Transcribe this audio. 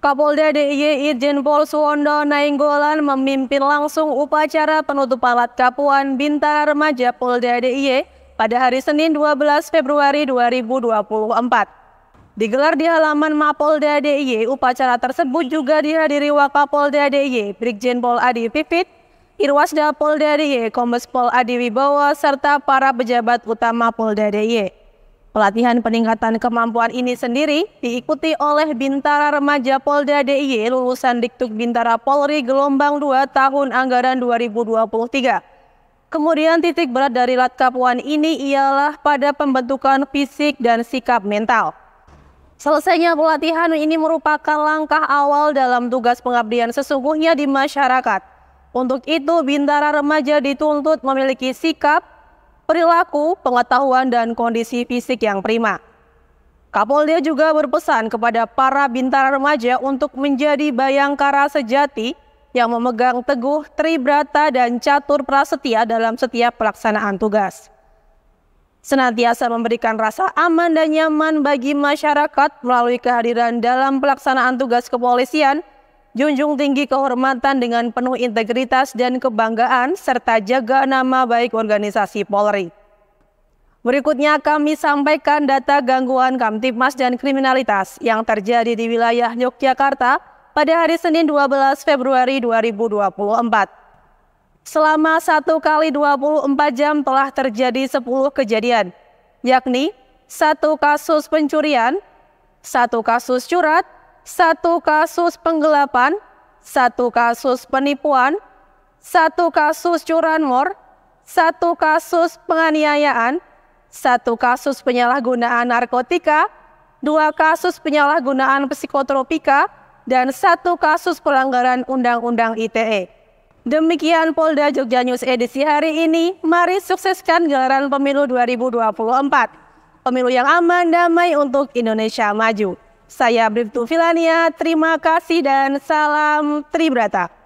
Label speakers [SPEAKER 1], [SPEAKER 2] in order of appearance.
[SPEAKER 1] Kapolda DIY Irjen Pol Suwondo Nainggolan memimpin langsung upacara penutup alat Kapuan Bintara Remaja Polda DIY pada hari Senin 12 Februari 2024. Digelar di halaman Mapolda DIY, upacara tersebut juga dihadiri Wakapolda DIY, Brigjen Pol Adi Pipit, Irwasda Polda DIY, Kombes Pol Adi Wibowo, serta para pejabat utama Polda DIY. Pelatihan peningkatan kemampuan ini sendiri diikuti oleh Bintara Remaja Polda DIY lulusan Diktuk Bintara Polri Gelombang 2 tahun anggaran 2023. Kemudian titik berat dari Latkapuan ini ialah pada pembentukan fisik dan sikap mental. Selesainya pelatihan ini merupakan langkah awal dalam tugas pengabdian sesungguhnya di masyarakat. Untuk itu, Bintara Remaja dituntut memiliki sikap, perilaku, pengetahuan, dan kondisi fisik yang prima. Kapolda juga berpesan kepada para bintara remaja untuk menjadi bayangkara sejati yang memegang teguh tribrata dan catur prasetya dalam setiap pelaksanaan tugas. Senantiasa memberikan rasa aman dan nyaman bagi masyarakat melalui kehadiran dalam pelaksanaan tugas kepolisian – Junjung tinggi kehormatan dengan penuh integritas dan kebanggaan serta jaga nama baik organisasi Polri. Berikutnya kami sampaikan data gangguan Kamtipmas dan kriminalitas yang terjadi di wilayah Yogyakarta pada hari Senin 12 Februari 2024. Selama satu kali 24 jam telah terjadi 10 kejadian, yakni satu kasus pencurian, satu kasus curat, satu kasus penggelapan, satu kasus penipuan, satu kasus curanmor, satu kasus penganiayaan, satu kasus penyalahgunaan narkotika, dua kasus penyalahgunaan psikotropika, dan satu kasus pelanggaran Undang-Undang ITE. Demikian Polda Jogja News edisi hari ini. Mari sukseskan gelaran pemilu 2024. Pemilu yang aman, damai untuk Indonesia maju. Saya Bribtu Filania, terima kasih dan salam Tribrata.